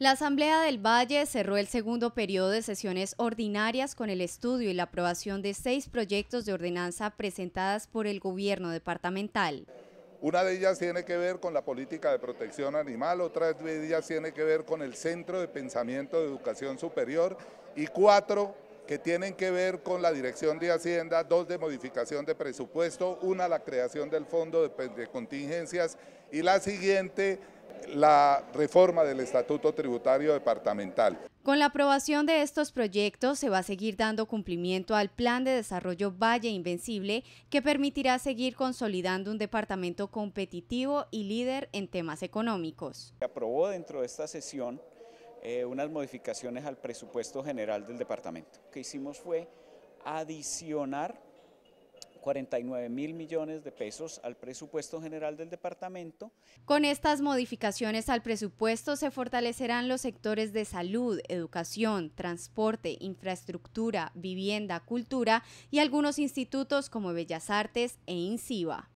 La Asamblea del Valle cerró el segundo periodo de sesiones ordinarias con el estudio y la aprobación de seis proyectos de ordenanza presentadas por el gobierno departamental. Una de ellas tiene que ver con la política de protección animal, otra de ellas tiene que ver con el Centro de Pensamiento de Educación Superior y cuatro que tienen que ver con la Dirección de Hacienda, dos de modificación de presupuesto, una la creación del Fondo de, de Contingencias y la siguiente la reforma del Estatuto Tributario Departamental. Con la aprobación de estos proyectos se va a seguir dando cumplimiento al Plan de Desarrollo Valle Invencible que permitirá seguir consolidando un departamento competitivo y líder en temas económicos. Se aprobó dentro de esta sesión eh, unas modificaciones al presupuesto general del departamento. Lo que hicimos fue adicionar 49 mil millones de pesos al presupuesto general del departamento. Con estas modificaciones al presupuesto se fortalecerán los sectores de salud, educación, transporte, infraestructura, vivienda, cultura y algunos institutos como Bellas Artes e INCIBA.